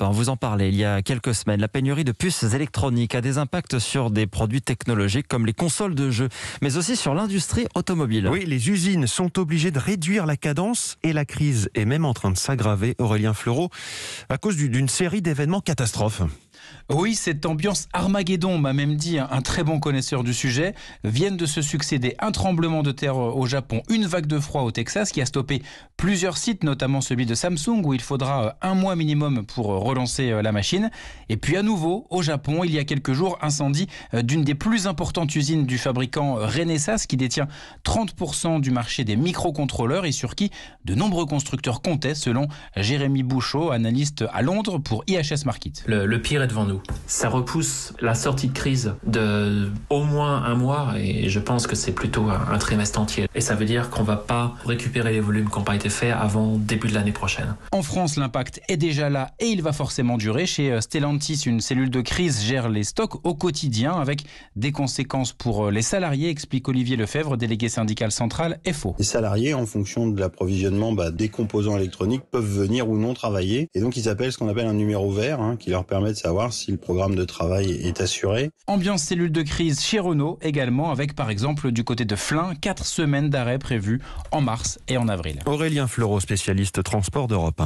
On vous en parlait il y a quelques semaines. La pénurie de puces électroniques a des impacts sur des produits technologiques comme les consoles de jeux, mais aussi sur l'industrie automobile. Oui, les usines sont obligées de réduire la cadence et la crise est même en train de s'aggraver, Aurélien Fleuro à cause d'une série d'événements catastrophes. Oui, cette ambiance Armageddon, m'a même dit hein, un, très bon connaisseur du sujet, viennent de se succéder un tremblement de terre au Japon, une vague de froid au Texas qui a stoppé plusieurs sites, notamment celui de Samsung où il faudra euh, un mois minimum pour euh, relancer euh, la machine. Et puis à nouveau, au Japon, il y a quelques jours, incendie d'une des plus importantes usines du fabricant Renesas qui détient 30% du marché des microcontrôleurs et sur qui de nombreux constructeurs comptaient selon Jérémy Bouchot, analyste à Londres pour IHS Market. le devant nous. Ça repousse la sortie de crise de au moins un mois et je pense que c'est plutôt un trimestre entier. Et ça veut dire qu'on va pas récupérer les volumes qui n'ont pas été faits avant début de l'année prochaine. En France, l'impact est déjà là et il va forcément durer. Chez euh, Stellantis, une cellule de crise gère les stocks au quotidien avec des conséquences pour euh, les salariés, explique Olivier Lefebvre, délégué syndical central FO. Les salariés, en fonction de l'approvisionnement bah, des composants électroniques, peuvent venir ou non travailler. Et donc ils appellent ce qu'on appelle un numéro vert, hein, qui leur permet de savoir si le programme de travail est assuré. Ambiance cellule de crise chez Renault également, avec par exemple du côté de flin quatre semaines d'arrêt prévues en mars et en avril. Aurélien Fleureau, spécialiste transport d'Europe 1.